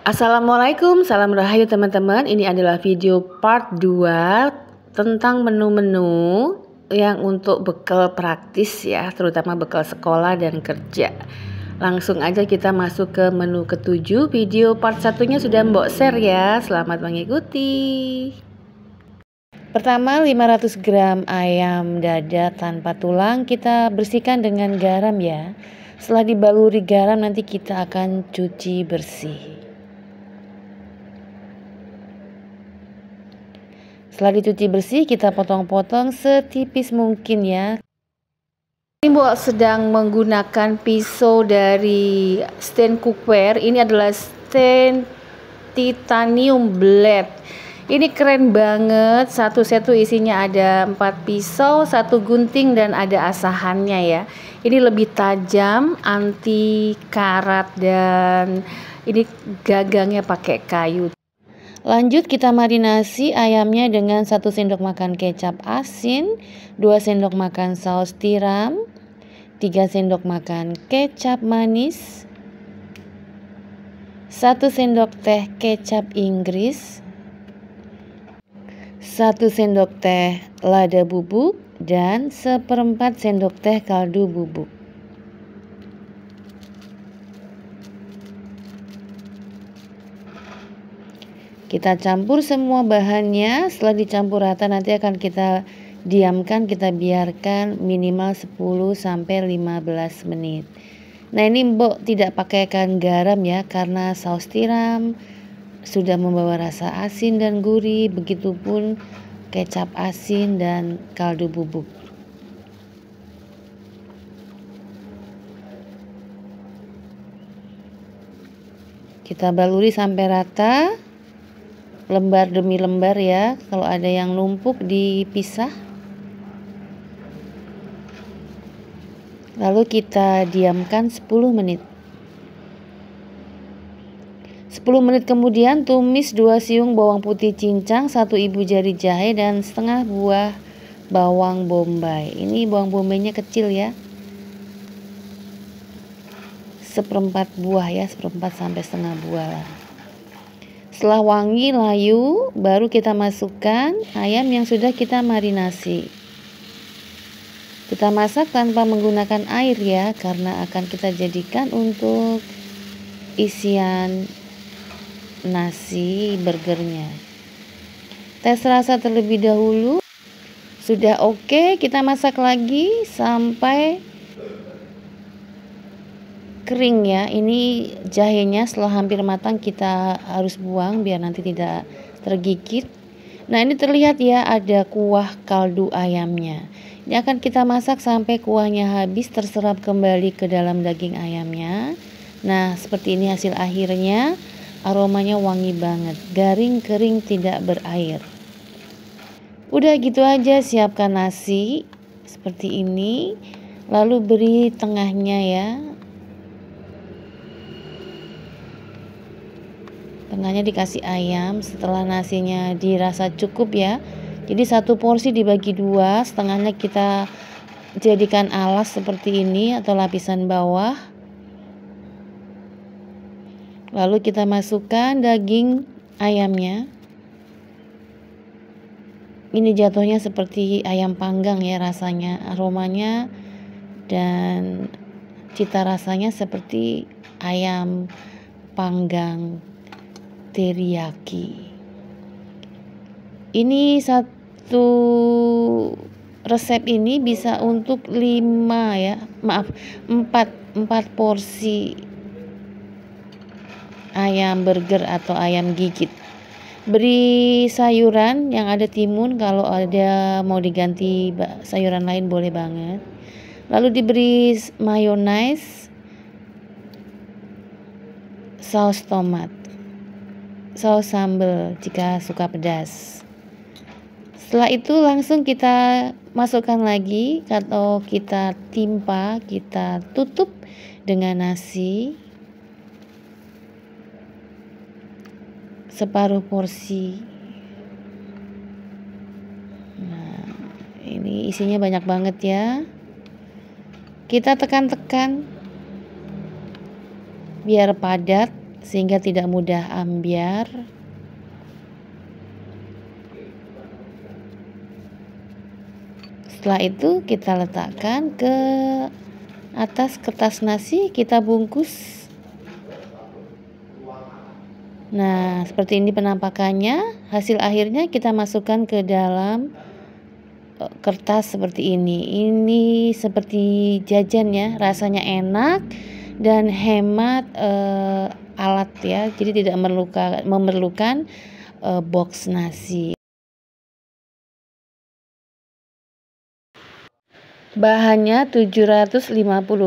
Assalamualaikum, salam rahayu teman-teman. Ini adalah video part 2 tentang menu-menu yang untuk bekal praktis ya, terutama bekal sekolah dan kerja. Langsung aja kita masuk ke menu ketujuh. Video part satunya sudah Mbok share ya. Selamat mengikuti. Pertama 500 gram ayam dada tanpa tulang kita bersihkan dengan garam ya. Setelah dibaluri garam nanti kita akan cuci bersih. Setelah dicuci bersih, kita potong-potong setipis mungkin ya. Ini buat sedang menggunakan pisau dari stand cookware. Ini adalah stand titanium blade. Ini keren banget. Satu set tuh isinya ada empat pisau, satu gunting dan ada asahannya ya. Ini lebih tajam, anti karat dan ini gagangnya pakai kayu. Lanjut kita marinasi ayamnya dengan 1 sendok makan kecap asin, 2 sendok makan saus tiram, 3 sendok makan kecap manis, 1 sendok teh kecap Inggris, 1 sendok teh lada bubuk, dan seperempat sendok teh kaldu bubuk. Kita campur semua bahannya, setelah dicampur rata nanti akan kita diamkan, kita biarkan minimal 10 sampai 15 menit. Nah, ini Mbok tidak pakaikan garam ya karena saus tiram sudah membawa rasa asin dan gurih, begitupun kecap asin dan kaldu bubuk. Kita baluri sampai rata lembar demi lembar ya kalau ada yang lumpuk dipisah lalu kita diamkan 10 menit 10 menit kemudian tumis 2 siung bawang putih cincang, 1 ibu jari jahe dan setengah buah bawang bombay. Ini bawang bombaynya kecil ya. Seperempat buah ya, seperempat sampai setengah buah lah. Setelah wangi layu, baru kita masukkan ayam yang sudah kita marinasi. Kita masak tanpa menggunakan air ya, karena akan kita jadikan untuk isian nasi burgernya. Tes rasa terlebih dahulu. Sudah oke, okay, kita masak lagi sampai kering ya. Ini jahenya setelah hampir matang kita harus buang biar nanti tidak tergigit. Nah, ini terlihat ya ada kuah kaldu ayamnya. Ini akan kita masak sampai kuahnya habis terserap kembali ke dalam daging ayamnya. Nah, seperti ini hasil akhirnya. Aromanya wangi banget, garing kering tidak berair. Udah gitu aja siapkan nasi seperti ini lalu beri tengahnya ya tengahnya dikasih ayam setelah nasinya dirasa cukup ya jadi satu porsi dibagi dua setengahnya kita jadikan alas seperti ini atau lapisan bawah lalu kita masukkan daging ayamnya ini jatuhnya seperti ayam panggang ya rasanya aromanya dan cita rasanya seperti ayam panggang teriyaki. Ini satu resep ini bisa untuk lima ya. Maaf, empat empat porsi ayam burger atau ayam gigit. Beri sayuran yang ada timun kalau ada mau diganti sayuran lain boleh banget. Lalu diberi mayonnaise, saus tomat saus sambal jika suka pedas. Setelah itu langsung kita masukkan lagi atau kita timpa, kita tutup dengan nasi separuh porsi. Nah, ini isinya banyak banget ya. Kita tekan-tekan biar padat sehingga tidak mudah ambiar. Setelah itu kita letakkan ke atas kertas nasi, kita bungkus. Nah, seperti ini penampakannya. Hasil akhirnya kita masukkan ke dalam e, kertas seperti ini. Ini seperti jajan ya, rasanya enak dan hemat eh, alat ya jadi tidak memerlukan memerlukan eh, box nasi Bahannya 750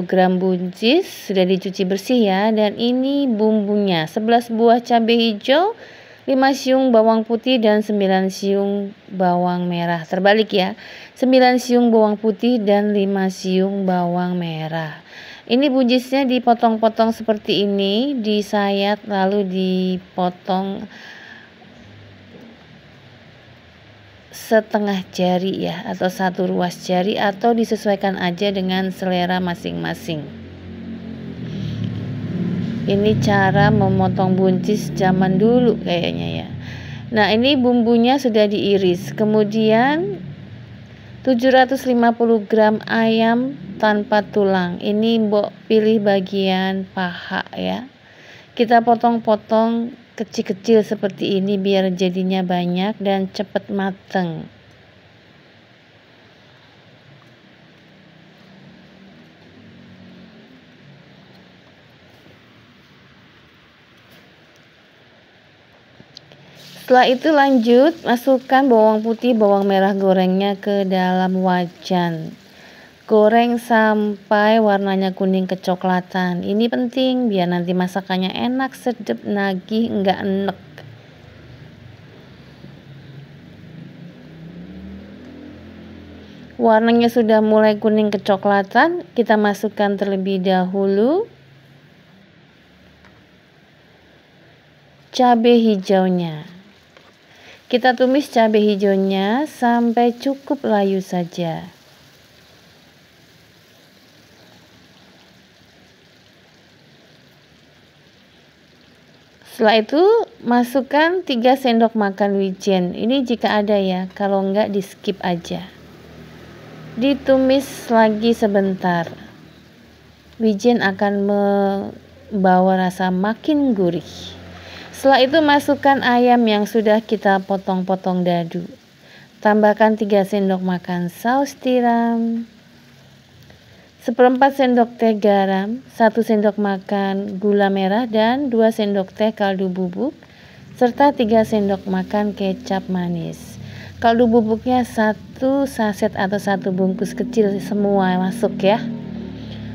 gram buncis sudah dicuci bersih ya dan ini bumbunya 11 buah cabai hijau 5 siung bawang putih dan 9 siung bawang merah. Terbalik ya. 9 siung bawang putih dan 5 siung bawang merah. Ini buncisnya dipotong-potong seperti ini, disayat lalu dipotong setengah jari ya atau satu ruas jari atau disesuaikan aja dengan selera masing-masing. Ini cara memotong buncis zaman dulu kayaknya ya. Nah, ini bumbunya sudah diiris. Kemudian 750 gram ayam tanpa tulang ini mbok pilih bagian paha ya kita potong-potong kecil-kecil seperti ini biar jadinya banyak dan cepat mateng Setelah itu lanjut, masukkan bawang putih, bawang merah gorengnya ke dalam wajan. Goreng sampai warnanya kuning kecoklatan. Ini penting biar nanti masakannya enak, sedap, nagih, enggak enek. Warnanya sudah mulai kuning kecoklatan, kita masukkan terlebih dahulu cabai hijaunya. Kita tumis cabai hijaunya sampai cukup layu saja. Setelah itu masukkan 3 sendok makan wijen. Ini jika ada ya, kalau enggak di skip aja. Ditumis lagi sebentar. Wijen akan membawa rasa makin gurih. Setelah itu masukkan ayam yang sudah kita potong-potong dadu. Tambahkan 3 sendok makan saus tiram, 1 sendok teh garam, 1 sendok makan gula merah dan 2 sendok teh kaldu bubuk, serta 3 sendok makan kecap manis. Kaldu bubuknya satu saset atau satu bungkus kecil semua masuk ya.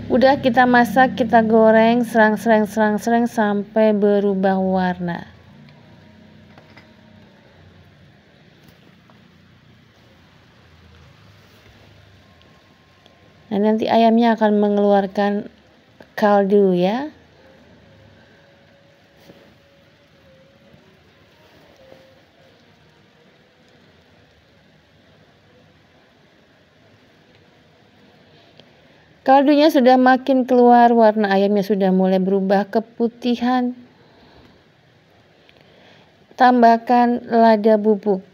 Udah kita masak, kita goreng serang-serang-serang-serang sampai berubah warna. Nah, nanti ayamnya akan mengeluarkan kaldu ya. Kaldunya sudah makin keluar, warna ayamnya sudah mulai berubah keputihan. Tambahkan lada bubuk.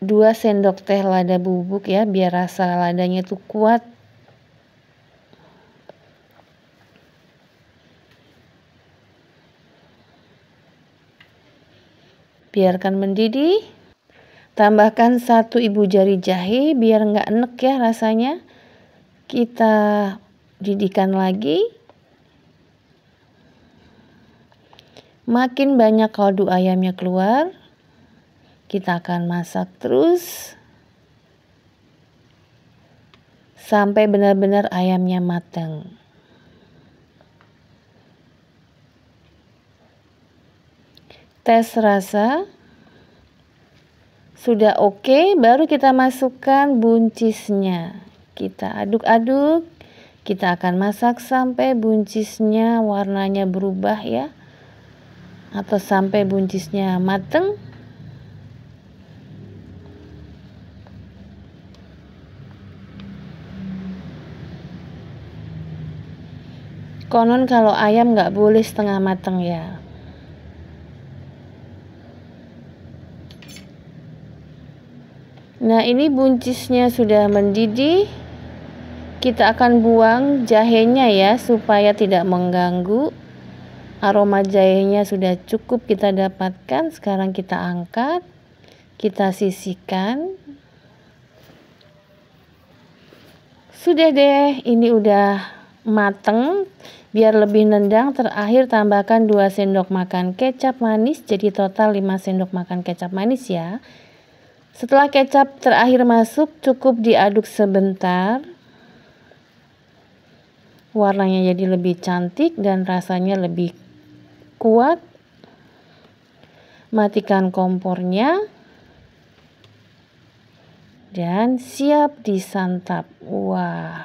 2 sendok teh lada bubuk ya, biar rasa ladanya itu kuat. biarkan mendidih. Tambahkan satu ibu jari jahe biar nggak enek ya rasanya. Kita Didihkan lagi. Makin banyak kaldu ayamnya keluar, kita akan masak terus sampai benar-benar ayamnya matang. Tes rasa sudah oke, okay, baru kita masukkan buncisnya. Kita aduk-aduk kita akan masak sampai buncisnya warnanya berubah ya. Atau sampai buncisnya mateng. Konon kalau ayam nggak boleh setengah mateng ya. Nah ini buncisnya sudah mendidih kita akan buang jahenya ya supaya tidak mengganggu aroma jahenya sudah cukup kita dapatkan sekarang kita angkat kita sisihkan sudah deh ini udah mateng biar lebih nendang terakhir tambahkan 2 sendok makan kecap manis jadi total 5 sendok makan kecap manis ya setelah kecap terakhir masuk cukup diaduk sebentar warnanya jadi lebih cantik dan rasanya lebih kuat matikan kompornya dan siap disantap wah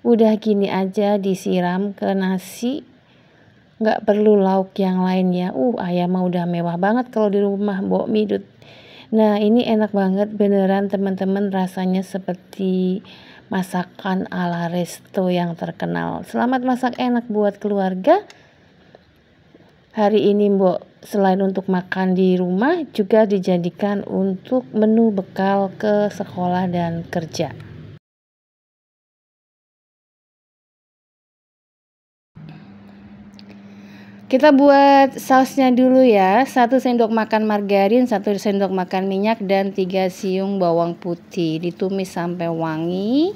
udah gini aja disiram ke nasi nggak perlu lauk yang lain ya uh ayam mah udah mewah banget kalau di rumah bok midut Nah, ini enak banget beneran teman-teman rasanya seperti masakan ala resto yang terkenal. Selamat masak enak buat keluarga. Hari ini Mbok selain untuk makan di rumah juga dijadikan untuk menu bekal ke sekolah dan kerja. Kita buat sausnya dulu ya. Satu sendok makan margarin, satu sendok makan minyak dan tiga siung bawang putih. Ditumis sampai wangi.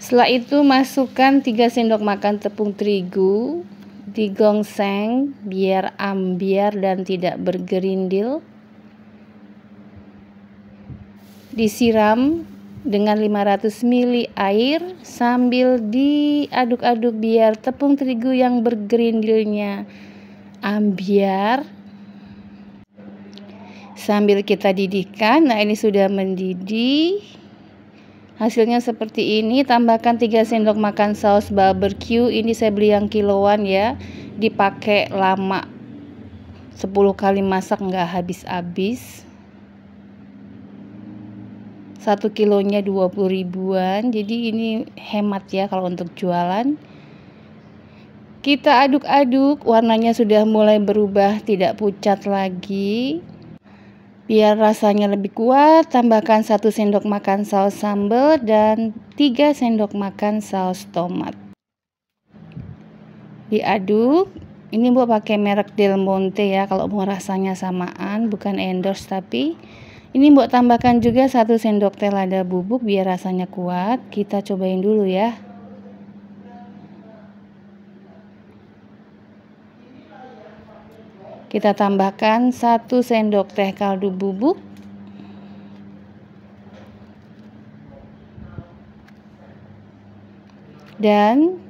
Setelah itu masukkan 3 sendok makan tepung terigu digongseng biar ambiar dan tidak bergerindil. Disiram dengan 500 ml air sambil diaduk-aduk biar tepung terigu yang bergerindilnya ambiar sambil kita didihkan nah ini sudah mendidih hasilnya seperti ini tambahkan 3 sendok makan saus barbecue ini saya beli yang kiloan ya dipakai lama 10 kali masak nggak habis-habis satu kilonya 20 ribuan jadi ini hemat ya kalau untuk jualan kita aduk-aduk warnanya sudah mulai berubah tidak pucat lagi biar rasanya lebih kuat tambahkan satu sendok makan saus sambal dan 3 sendok makan saus tomat diaduk ini buat pakai merek Del Monte ya kalau mau rasanya samaan bukan endorse tapi ini Mbok tambahkan juga satu sendok teh lada bubuk biar rasanya kuat. Kita cobain dulu ya. Kita tambahkan satu sendok teh kaldu bubuk. Dan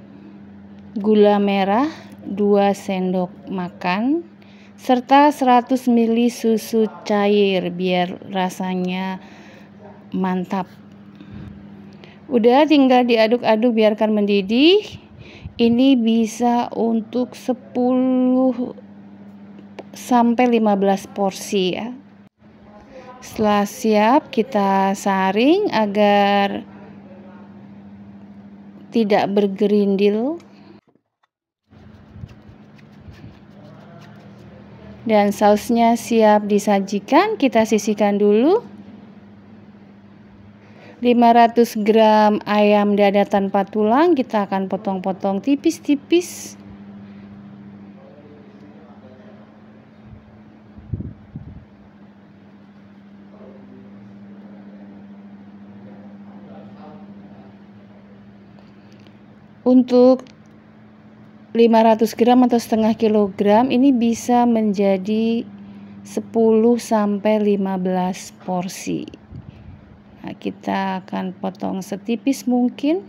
gula merah 2 sendok makan serta 100 ml susu cair biar rasanya mantap. Udah tinggal diaduk-aduk biarkan mendidih. Ini bisa untuk 10 sampai 15 porsi ya. Setelah siap kita saring agar tidak bergerindil dan sausnya siap disajikan. Kita sisihkan dulu. 500 gram ayam dada tanpa tulang kita akan potong-potong tipis-tipis. Untuk 500 gram atau setengah kilogram ini bisa menjadi 10 sampai 15 porsi. Nah, kita akan potong setipis mungkin.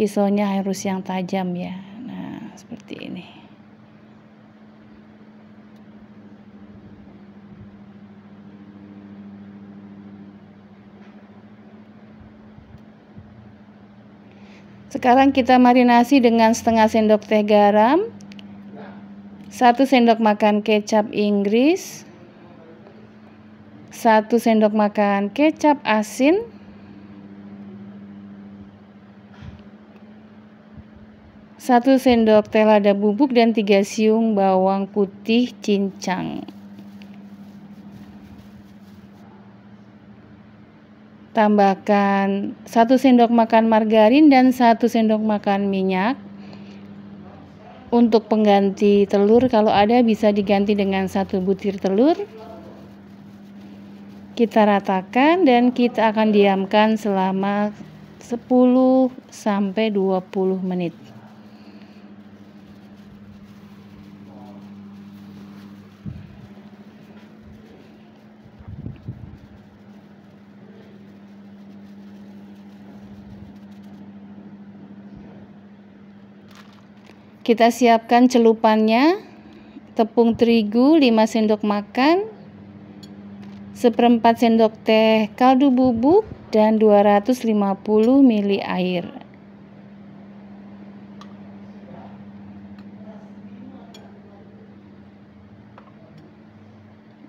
Pisaunya harus yang tajam ya. Nah, seperti ini. Sekarang kita marinasi dengan setengah sendok teh garam, satu sendok makan kecap Inggris, satu sendok makan kecap asin, satu sendok teh lada bubuk dan tiga siung bawang putih cincang. Tambahkan 1 sendok makan margarin dan 1 sendok makan minyak. Untuk pengganti telur kalau ada bisa diganti dengan satu butir telur. Kita ratakan dan kita akan diamkan selama 10 sampai 20 menit. Kita siapkan celupannya, tepung terigu 5 sendok makan, seperempat sendok teh kaldu bubuk, dan 250 ml air.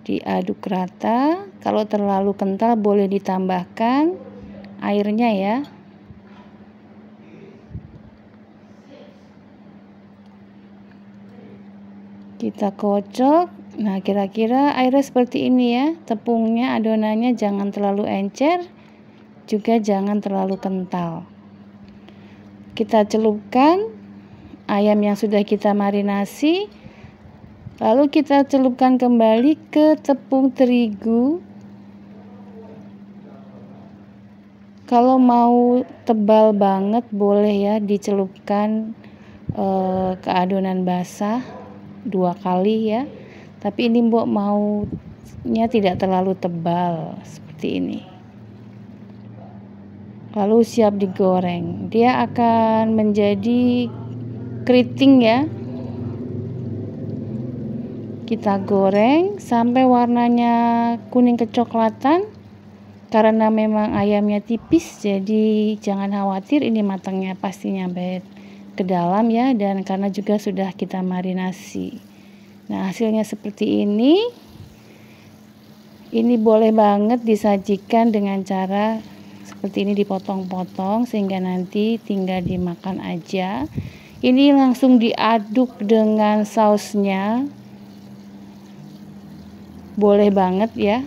Diaduk rata, kalau terlalu kental boleh ditambahkan airnya ya. kita kocok nah kira-kira airnya seperti ini ya tepungnya adonannya jangan terlalu encer juga jangan terlalu kental kita celupkan ayam yang sudah kita marinasi lalu kita celupkan kembali ke tepung terigu kalau mau tebal banget boleh ya dicelupkan eh, ke adonan basah dua kali ya tapi ini mbok maunya tidak terlalu tebal seperti ini lalu siap digoreng dia akan menjadi keriting ya kita goreng sampai warnanya kuning kecoklatan karena memang ayamnya tipis jadi jangan khawatir ini matangnya pasti nyampe ke dalam ya dan karena juga sudah kita marinasi. Nah, hasilnya seperti ini. Ini boleh banget disajikan dengan cara seperti ini dipotong-potong sehingga nanti tinggal dimakan aja. Ini langsung diaduk dengan sausnya. Boleh banget ya.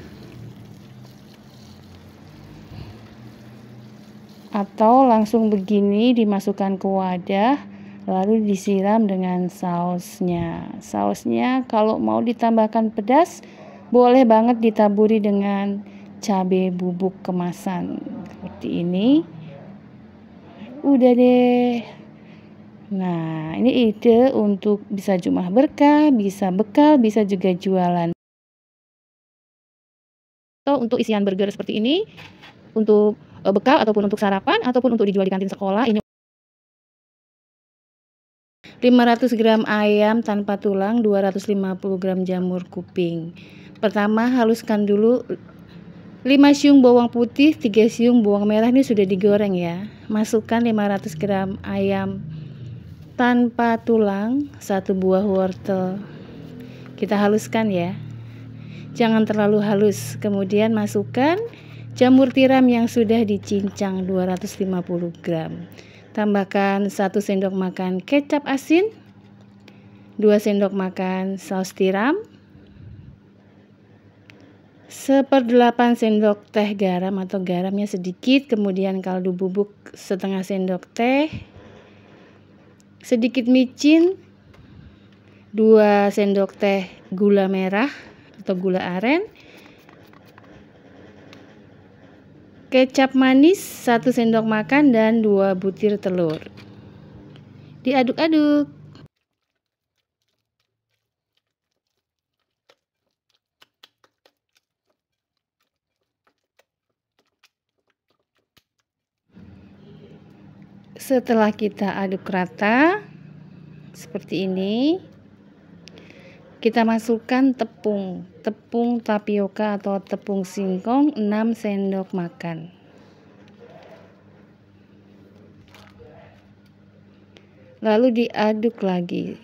atau langsung begini dimasukkan ke wadah lalu disiram dengan sausnya. Sausnya kalau mau ditambahkan pedas boleh banget ditaburi dengan cabai bubuk kemasan seperti ini. Udah deh. Nah, ini ide untuk bisa jumlah berkah, bisa bekal, bisa juga jualan. Atau untuk isian burger seperti ini, untuk e, bekal ataupun untuk sarapan ataupun untuk dijual di kantin sekolah ini 500 gram ayam tanpa tulang 250 gram jamur kuping pertama haluskan dulu 5 siung bawang putih 3 siung bawang merah ini sudah digoreng ya masukkan 500 gram ayam tanpa tulang satu buah wortel kita haluskan ya jangan terlalu halus kemudian masukkan Jamur tiram yang sudah dicincang 250 gram. Tambahkan 1 sendok makan kecap asin, 2 sendok makan saus tiram, seperdelapan sendok teh garam atau garamnya sedikit, kemudian kaldu bubuk setengah sendok teh, sedikit micin, 2 sendok teh gula merah atau gula aren, kecap manis 1 sendok makan dan 2 butir telur. Diaduk-aduk. Setelah kita aduk rata seperti ini, kita masukkan tepung, tepung tapioka atau tepung singkong 6 sendok makan. Lalu diaduk lagi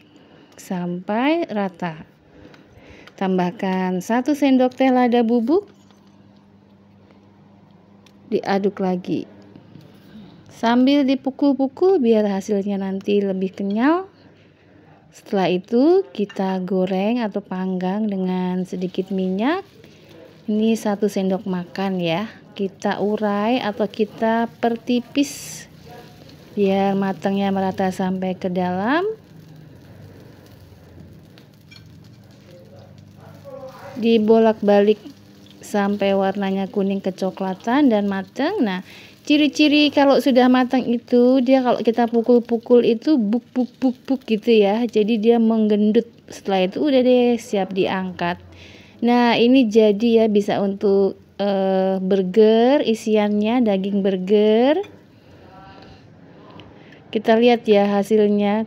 sampai rata. Tambahkan 1 sendok teh lada bubuk. Diaduk lagi. Sambil dipukul-pukul biar hasilnya nanti lebih kenyal. Setelah itu kita goreng atau panggang dengan sedikit minyak. Ini satu sendok makan ya. Kita urai atau kita pertipis biar matangnya merata sampai ke dalam. Dibolak-balik sampai warnanya kuning kecoklatan dan matang. Nah, Ciri-ciri kalau sudah matang itu dia kalau kita pukul-pukul itu buk buk buk buk gitu ya. Jadi dia menggendut. Setelah itu udah deh siap diangkat. Nah, ini jadi ya bisa untuk uh, burger isiannya daging burger. Kita lihat ya hasilnya.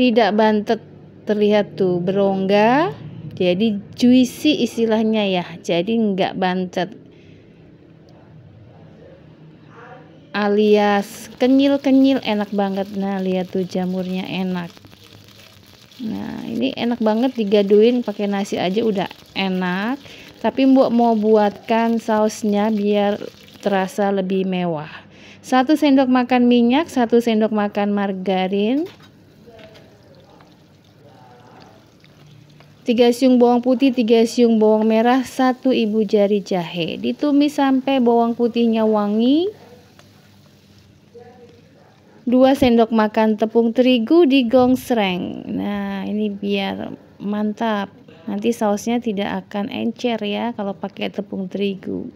Tidak bantet terlihat tuh berongga. Jadi juicy istilahnya ya. Jadi nggak bantet. alias kenyil-kenyil enak banget nah lihat tuh jamurnya enak nah ini enak banget digaduin pakai nasi aja udah enak tapi mbok mau buatkan sausnya biar terasa lebih mewah satu sendok makan minyak satu sendok makan margarin tiga siung bawang putih, tiga siung bawang merah, satu ibu jari jahe. Ditumis sampai bawang putihnya wangi, 2 sendok makan tepung terigu di sereng, Nah, ini biar mantap. Nanti sausnya tidak akan encer ya kalau pakai tepung terigu.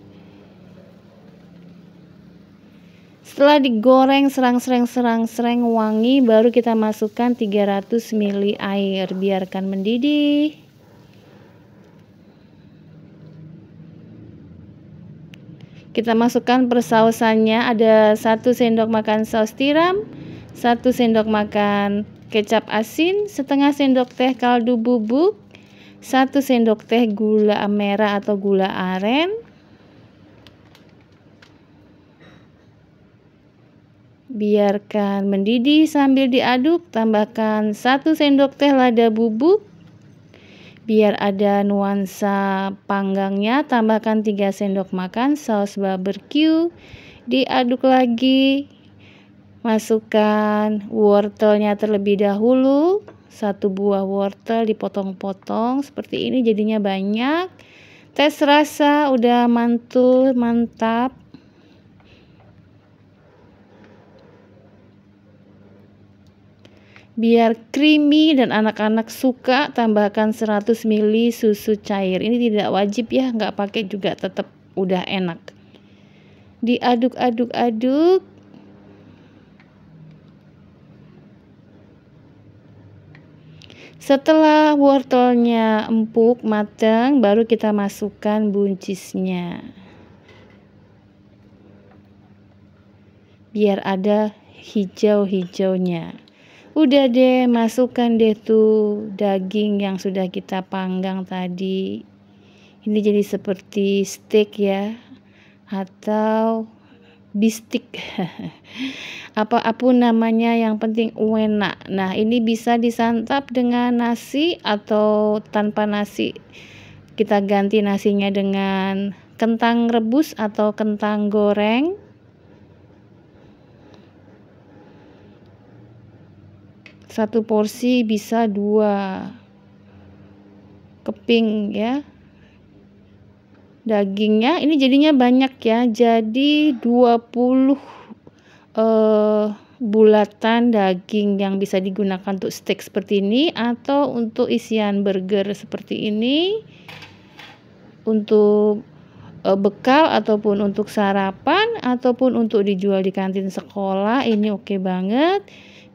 Setelah digoreng serang-serang-serang-serang wangi, baru kita masukkan 300 ml air. Biarkan mendidih. Kita masukkan persausannya ada satu sendok makan saus tiram, satu sendok makan kecap asin, setengah sendok teh kaldu bubuk, satu sendok teh gula merah atau gula aren, biarkan mendidih sambil diaduk tambahkan satu sendok teh lada bubuk Biar ada nuansa panggangnya, tambahkan 3 sendok makan saus barbecue. Diaduk lagi. Masukkan wortelnya terlebih dahulu. Satu buah wortel dipotong-potong seperti ini jadinya banyak. Tes rasa udah mantul, mantap. Biar creamy dan anak-anak suka, tambahkan 100 ml susu cair. Ini tidak wajib ya, nggak pakai juga tetap udah enak. Diaduk-aduk-aduk. Setelah wortelnya empuk, matang, baru kita masukkan buncisnya. Biar ada hijau-hijaunya udah deh masukkan deh tuh daging yang sudah kita panggang tadi ini jadi seperti steak ya atau bistik apa apa namanya yang penting enak nah ini bisa disantap dengan nasi atau tanpa nasi kita ganti nasinya dengan kentang rebus atau kentang goreng satu porsi bisa dua keping ya dagingnya ini jadinya banyak ya jadi 20 eh, bulatan daging yang bisa digunakan untuk steak seperti ini atau untuk isian burger seperti ini untuk eh, bekal ataupun untuk sarapan ataupun untuk dijual di kantin sekolah ini oke okay banget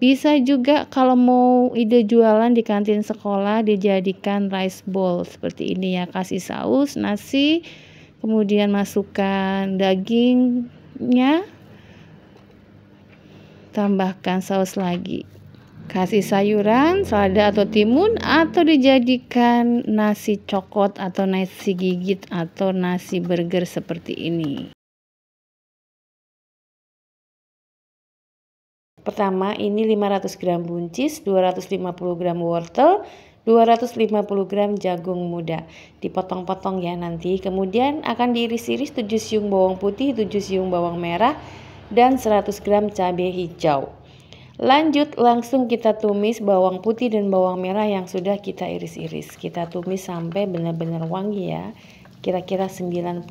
bisa juga kalau mau ide jualan di kantin sekolah dijadikan rice bowl seperti ini ya, kasih saus, nasi, kemudian masukkan dagingnya, tambahkan saus lagi. Kasih sayuran, selada atau timun atau dijadikan nasi cokot atau nasi gigit atau nasi burger seperti ini. Pertama ini 500 gram buncis, 250 gram wortel, 250 gram jagung muda dipotong-potong ya nanti kemudian akan diiris-iris 7 siung bawang putih 7 siung bawang merah dan 100 gram cabai hijau lanjut langsung kita tumis bawang putih dan bawang merah yang sudah kita iris-iris kita tumis sampai benar-benar wangi ya kira-kira 90%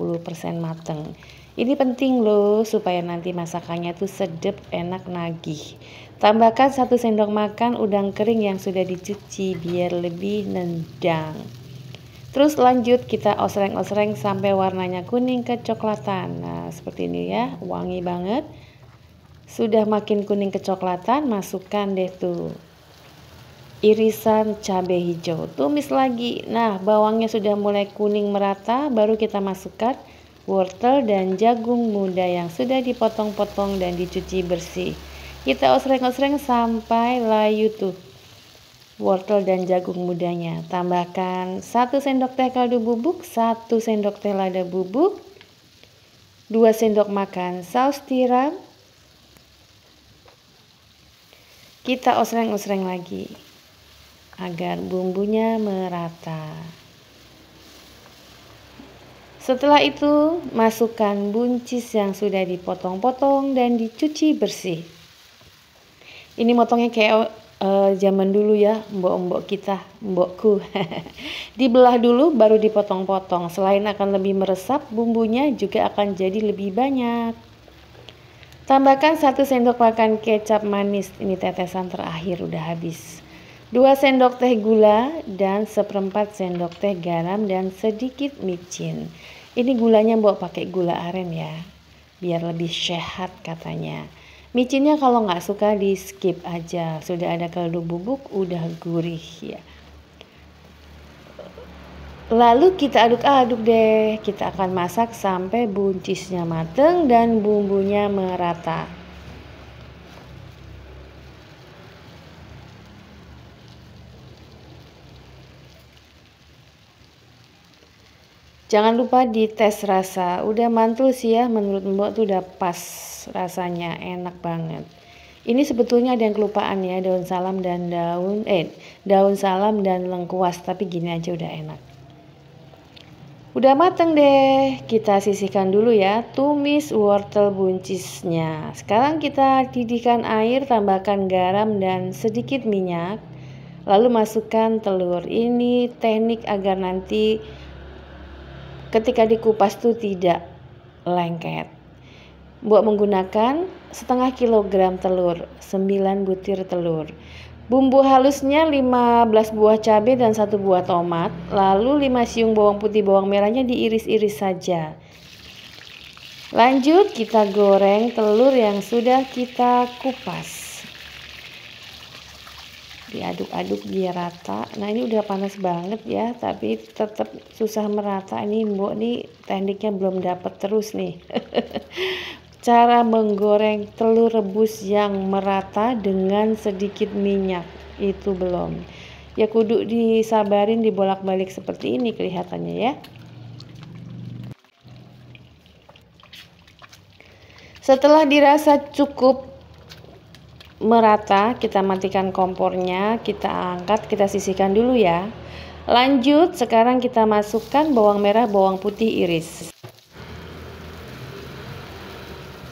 mateng ini penting loh supaya nanti masakannya tuh sedap, enak, nagih. Tambahkan satu sendok makan udang kering yang sudah dicuci biar lebih nendang. Terus lanjut kita osreng-osreng sampai warnanya kuning kecoklatan. Nah, seperti ini ya, wangi banget. Sudah makin kuning kecoklatan, masukkan deh tuh irisan cabai hijau. Tumis lagi. Nah, bawangnya sudah mulai kuning merata, baru kita masukkan wortel dan jagung muda yang sudah dipotong-potong dan dicuci bersih. Kita osreng-osreng sampai layu tuh wortel dan jagung mudanya. Tambahkan 1 sendok teh kaldu bubuk, 1 sendok teh lada bubuk, 2 sendok makan saus tiram. Kita osreng-osreng lagi agar bumbunya merata. Setelah itu, masukkan buncis yang sudah dipotong-potong dan dicuci bersih. Ini motongnya kayak uh, zaman dulu ya, mbok-mbok kita, mbokku. Dibelah dulu baru dipotong-potong. Selain akan lebih meresap, bumbunya juga akan jadi lebih banyak. Tambahkan 1 sendok makan kecap manis. Ini tetesan terakhir udah habis. 2 sendok teh gula dan seperempat sendok teh garam dan sedikit micin. Ini gulanya Mbok pakai gula aren ya, biar lebih sehat katanya. Micinnya kalau nggak suka di skip aja, sudah ada kaldu bubuk udah gurih ya. Lalu kita aduk-aduk deh, kita akan masak sampai buncisnya mateng dan bumbunya merata. Jangan lupa dites rasa. Udah mantul sih ya menurut Mbok tuh udah pas rasanya, enak banget. Ini sebetulnya ada yang kelupaan ya, daun salam dan daun eh daun salam dan lengkuas, tapi gini aja udah enak. Udah mateng deh, kita sisihkan dulu ya tumis wortel buncisnya. Sekarang kita didihkan air, tambahkan garam dan sedikit minyak. Lalu masukkan telur. Ini teknik agar nanti ketika dikupas tuh tidak lengket. Buat menggunakan setengah kilogram telur, 9 butir telur. Bumbu halusnya 15 buah cabai dan satu buah tomat, lalu 5 siung bawang putih bawang merahnya diiris-iris saja. Lanjut kita goreng telur yang sudah kita kupas diaduk-aduk biar rata nah ini udah panas banget ya tapi tetap susah merata ini mbok nih tekniknya belum dapat terus nih cara menggoreng telur rebus yang merata dengan sedikit minyak itu belum ya kudu disabarin dibolak-balik seperti ini kelihatannya ya setelah dirasa cukup merata, kita matikan kompornya, kita angkat, kita sisihkan dulu ya. Lanjut, sekarang kita masukkan bawang merah, bawang putih iris.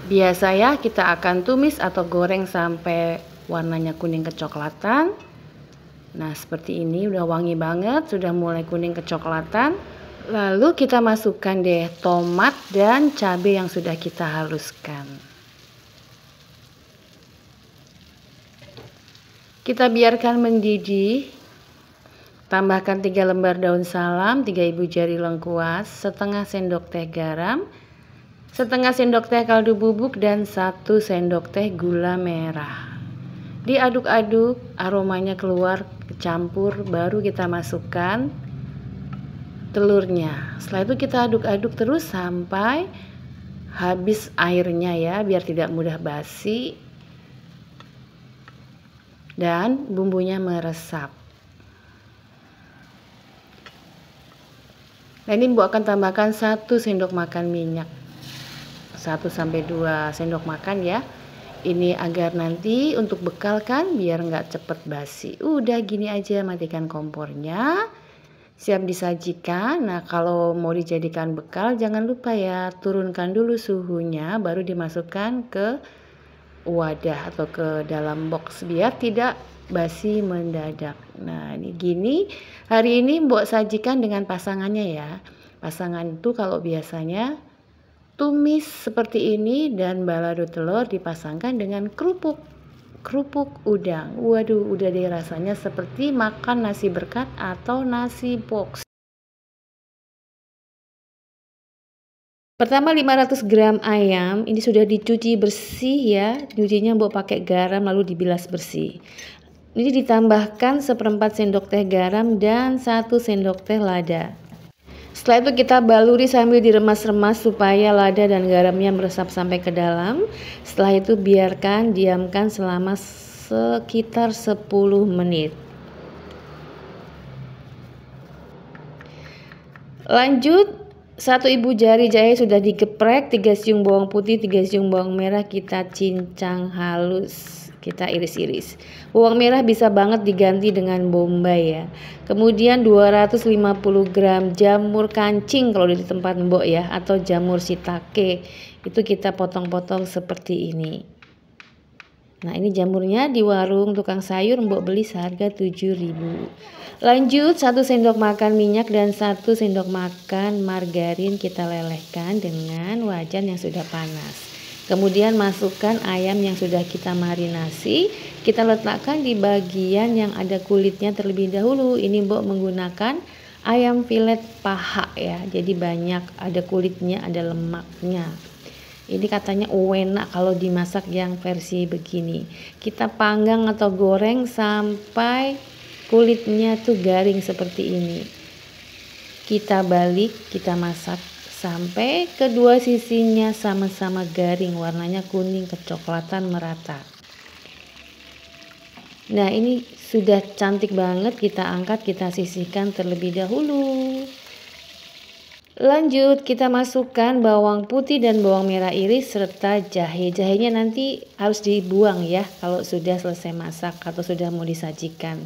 Biasa ya, kita akan tumis atau goreng sampai warnanya kuning kecoklatan. Nah, seperti ini udah wangi banget, sudah mulai kuning kecoklatan. Lalu kita masukkan deh tomat dan cabai yang sudah kita haluskan. Kita biarkan mendidih. Tambahkan 3 lembar daun salam, 3 ibu jari lengkuas, setengah sendok teh garam, setengah sendok teh kaldu bubuk, dan 1 sendok teh gula merah. Diaduk-aduk, aromanya keluar, campur, baru kita masukkan telurnya. Setelah itu kita aduk-aduk terus sampai habis airnya ya, biar tidak mudah basi dan bumbunya meresap. Nah, ini Bu akan tambahkan 1 sendok makan minyak. 1 sampai 2 sendok makan ya. Ini agar nanti untuk bekal kan biar nggak cepet basi. Udah gini aja matikan kompornya. Siap disajikan. Nah, kalau mau dijadikan bekal jangan lupa ya turunkan dulu suhunya baru dimasukkan ke wadah atau ke dalam box biar tidak basi mendadak. Nah, ini gini hari ini Mbok sajikan dengan pasangannya ya. Pasangan itu kalau biasanya tumis seperti ini dan balado telur dipasangkan dengan kerupuk. Kerupuk udang. Waduh, udah dirasanya seperti makan nasi berkat atau nasi box. Pertama 500 gram ayam ini sudah dicuci bersih ya. Cucinya mau pakai garam lalu dibilas bersih. Ini ditambahkan seperempat sendok teh garam dan satu sendok teh lada. Setelah itu kita baluri sambil diremas-remas supaya lada dan garamnya meresap sampai ke dalam. Setelah itu biarkan diamkan selama sekitar 10 menit. Lanjut satu ibu jari jahe sudah digeprek, tiga siung bawang putih, tiga siung bawang merah kita cincang halus, kita iris-iris. Bawang merah bisa banget diganti dengan bombay ya. Kemudian 250 gram jamur kancing kalau di tempat mbok ya atau jamur sitake itu kita potong-potong seperti ini. Nah ini jamurnya di warung tukang sayur mbok beli seharga 7000 Lanjut 1 sendok makan minyak dan 1 sendok makan margarin kita lelehkan dengan wajan yang sudah panas Kemudian masukkan ayam yang sudah kita marinasi Kita letakkan di bagian yang ada kulitnya terlebih dahulu Ini mbok menggunakan ayam filet paha ya Jadi banyak ada kulitnya ada lemaknya ini katanya enak kalau dimasak yang versi begini kita panggang atau goreng sampai kulitnya tuh garing seperti ini kita balik kita masak sampai kedua sisinya sama-sama garing warnanya kuning kecoklatan merata nah ini sudah cantik banget kita angkat kita sisihkan terlebih dahulu Lanjut kita masukkan bawang putih dan bawang merah iris serta jahe. Jahenya nanti harus dibuang ya kalau sudah selesai masak atau sudah mau disajikan.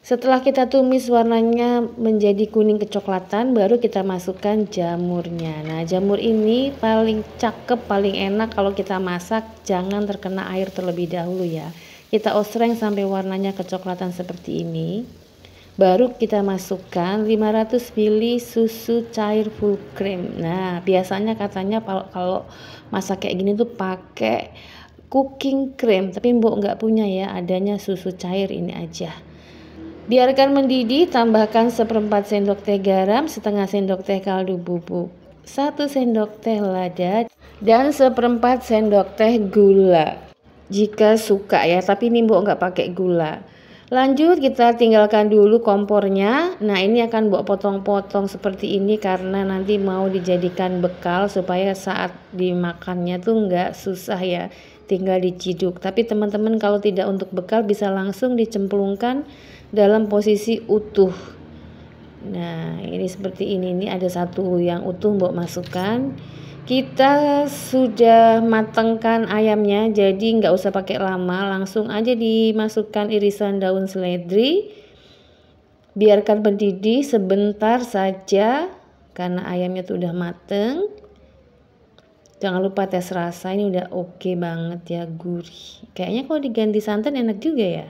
Setelah kita tumis warnanya menjadi kuning kecoklatan baru kita masukkan jamurnya. Nah, jamur ini paling cakep, paling enak kalau kita masak jangan terkena air terlebih dahulu ya. Kita osreng sampai warnanya kecoklatan seperti ini baru kita masukkan 500 ml susu cair full cream. Nah, biasanya katanya kalau, kalau masak kayak gini tuh pakai cooking cream, tapi Mbok nggak punya ya, adanya susu cair ini aja. Biarkan mendidih, tambahkan seperempat sendok teh garam, setengah sendok teh kaldu bubuk, satu sendok teh lada, dan seperempat sendok teh gula. Jika suka ya, tapi ini Mbok nggak pakai gula. Lanjut kita tinggalkan dulu kompornya. Nah, ini akan buat potong-potong seperti ini karena nanti mau dijadikan bekal supaya saat dimakannya tuh nggak susah ya, tinggal diciduk. Tapi teman-teman kalau tidak untuk bekal bisa langsung dicemplungkan dalam posisi utuh. Nah, ini seperti ini. Ini ada satu yang utuh buat masukkan kita sudah matangkan ayamnya jadi nggak usah pakai lama langsung aja dimasukkan irisan daun seledri biarkan mendidih sebentar saja karena ayamnya tuh udah mateng jangan lupa tes rasa ini udah oke okay banget ya gurih kayaknya kalau diganti santan enak juga ya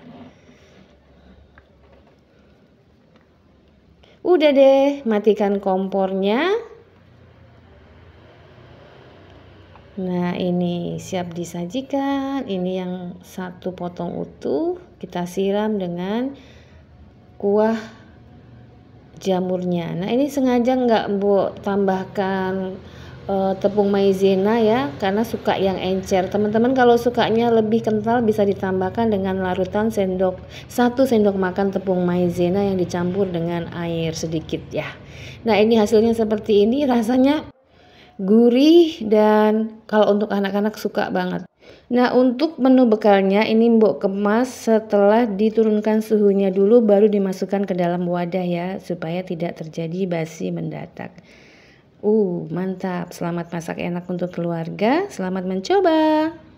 udah deh matikan kompornya Nah, ini siap disajikan. Ini yang satu potong utuh, kita siram dengan kuah jamurnya. Nah, ini sengaja nggak Bu tambahkan e, tepung maizena ya, karena suka yang encer. Teman-teman kalau sukanya lebih kental bisa ditambahkan dengan larutan sendok satu sendok makan tepung maizena yang dicampur dengan air sedikit ya. Nah, ini hasilnya seperti ini rasanya gurih dan kalau untuk anak-anak suka banget. Nah untuk menu bekalnya ini mbok kemas setelah diturunkan suhunya dulu baru dimasukkan ke dalam wadah ya supaya tidak terjadi basi mendatak. Uh mantap, selamat masak enak untuk keluarga, selamat mencoba.